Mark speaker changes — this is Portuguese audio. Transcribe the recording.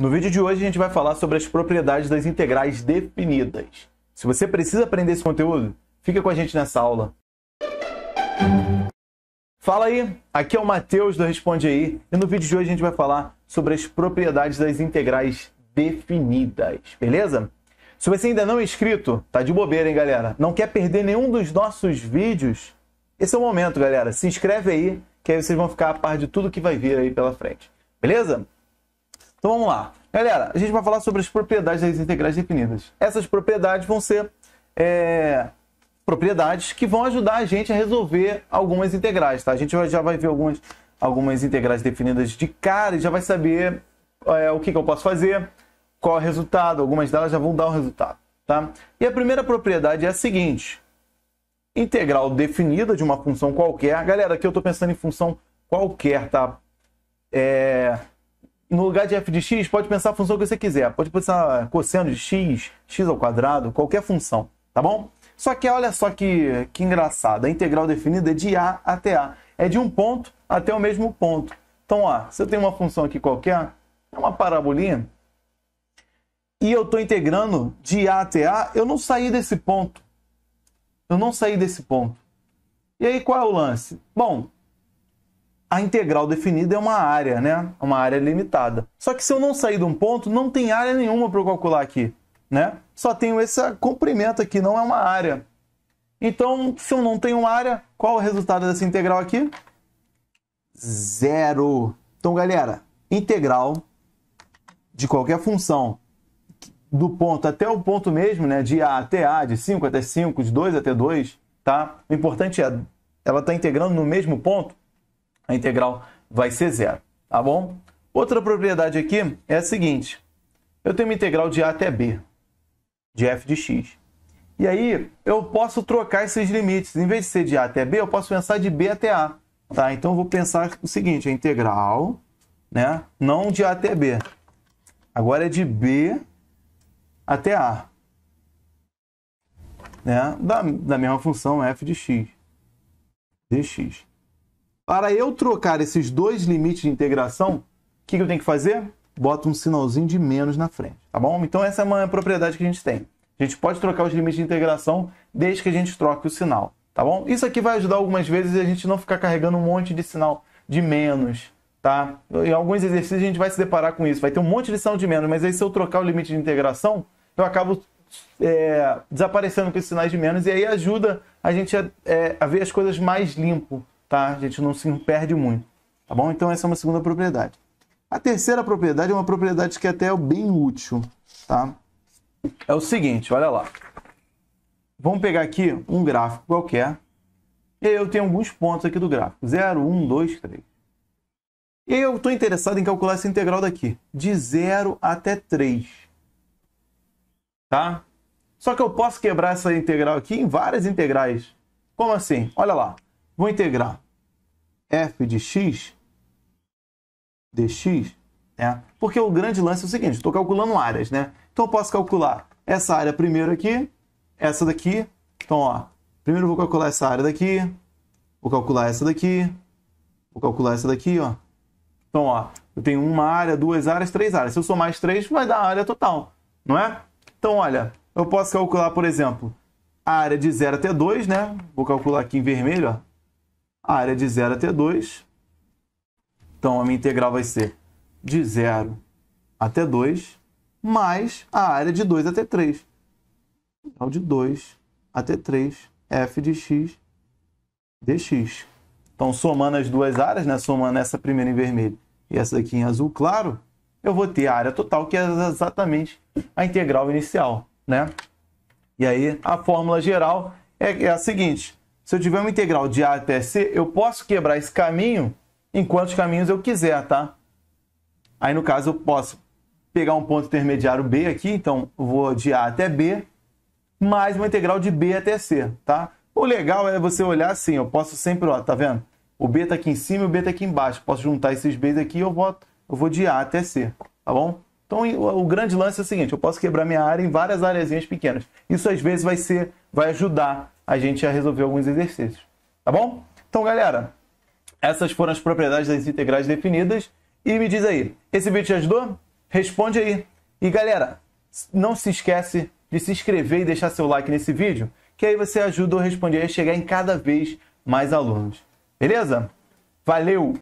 Speaker 1: No vídeo de hoje a gente vai falar sobre as propriedades das integrais definidas. Se você precisa aprender esse conteúdo, fica com a gente nessa aula. Fala aí, aqui é o Matheus do Responde aí, e no vídeo de hoje a gente vai falar sobre as propriedades das integrais definidas, beleza? Se você ainda não é inscrito, tá de bobeira, hein, galera? Não quer perder nenhum dos nossos vídeos? Esse é o momento, galera. Se inscreve aí, que aí vocês vão ficar a par de tudo que vai vir aí pela frente. Beleza? Então vamos lá. Galera, a gente vai falar sobre as propriedades das integrais definidas. Essas propriedades vão ser é, propriedades que vão ajudar a gente a resolver algumas integrais, tá? A gente já vai ver algumas, algumas integrais definidas de cara e já vai saber é, o que, que eu posso fazer, qual é o resultado. Algumas delas já vão dar um resultado, tá? E a primeira propriedade é a seguinte. Integral definida de uma função qualquer. Galera, aqui eu estou pensando em função qualquer, tá? É, lugar de f de x, pode pensar a função que você quiser. Pode pensar é, cosseno de x, x ao quadrado, qualquer função, tá bom? Só que olha só que, que engraçado, a integral definida é de a até a. É de um ponto até o mesmo ponto. Então, ó, se eu tenho uma função aqui qualquer, é uma parabolinha, e eu estou integrando de A até A, eu não saí desse ponto. Eu não saí desse ponto. E aí, qual é o lance? Bom, a integral definida é uma área, né? Uma área limitada. Só que se eu não sair de um ponto, não tem área nenhuma para eu calcular aqui, né? Só tenho esse comprimento aqui, não é uma área. Então, se eu não tenho área, qual é o resultado dessa integral aqui? Zero. Então, galera, integral de qualquer função do ponto até o ponto mesmo, né? De A até A, de 5 até 5, de 2 até 2, tá? O importante é ela está integrando no mesmo ponto a integral vai ser zero, tá bom? Outra propriedade aqui é a seguinte, eu tenho uma integral de a até b, de f de x. E aí eu posso trocar esses limites, em vez de ser de a até b, eu posso pensar de b até a. Tá? Então eu vou pensar o seguinte, a integral, né, não de a até b, agora é de b até a. Né? Da, da mesma função f de x, dx. Para eu trocar esses dois limites de integração, o que, que eu tenho que fazer? Bota um sinalzinho de menos na frente, tá bom? Então essa é uma propriedade que a gente tem. A gente pode trocar os limites de integração desde que a gente troque o sinal, tá bom? Isso aqui vai ajudar algumas vezes a gente não ficar carregando um monte de sinal de menos, tá? Em alguns exercícios a gente vai se deparar com isso, vai ter um monte de sinal de menos, mas aí se eu trocar o limite de integração, eu acabo é, desaparecendo com esses sinais de menos e aí ajuda a gente a, é, a ver as coisas mais limpo, tá? A gente não se perde muito, tá bom? Então essa é uma segunda propriedade. A terceira propriedade é uma propriedade que é até é bem útil, tá? É o seguinte, olha lá. Vamos pegar aqui um gráfico qualquer. E aí eu tenho alguns pontos aqui do gráfico. 0, 1, 2, 3. E aí eu estou interessado em calcular essa integral daqui. De 0 até 3. Tá? Só que eu posso quebrar essa integral aqui em várias integrais. Como assim? Olha lá. Vou integrar f de x dx, né? porque o grande lance é o seguinte, estou calculando áreas, né? Então eu posso calcular essa área primeiro aqui, essa daqui. Então, ó, primeiro eu vou calcular essa área daqui, vou calcular essa daqui, vou calcular essa daqui, ó. Então, ó, eu tenho uma área, duas áreas, três áreas. Se eu somar as três, vai dar a área total, não é? Então, olha, eu posso calcular, por exemplo, a área de 0 até 2, né? Vou calcular aqui em vermelho, ó a área de 0 até 2. Então a minha integral vai ser de 0 até 2 mais a área de 2 até 3. Integral de 2 até 3 f de x dx. Então somando as duas áreas, né, somando essa primeira em vermelho e essa aqui em azul claro, eu vou ter a área total que é exatamente a integral inicial, né? E aí a fórmula geral é, é a seguinte: se eu tiver uma integral de A até C, eu posso quebrar esse caminho em quantos caminhos eu quiser, tá? Aí, no caso, eu posso pegar um ponto intermediário B aqui, então vou de A até B, mais uma integral de B até C, tá? O legal é você olhar assim, eu posso sempre, ó, tá vendo? O B tá aqui em cima e o B tá aqui embaixo. Posso juntar esses Bs aqui e eu, vou, eu vou de A até C, tá bom? Então, o grande lance é o seguinte, eu posso quebrar minha área em várias areazinhas pequenas. Isso, às vezes, vai ser, vai ajudar a gente já resolveu alguns exercícios. Tá bom? Então, galera, essas foram as propriedades das integrais definidas. E me diz aí, esse vídeo te ajudou? Responde aí. E galera, não se esquece de se inscrever e deixar seu like nesse vídeo, que aí você ajuda a Responder e chegar em cada vez mais alunos. Beleza? Valeu!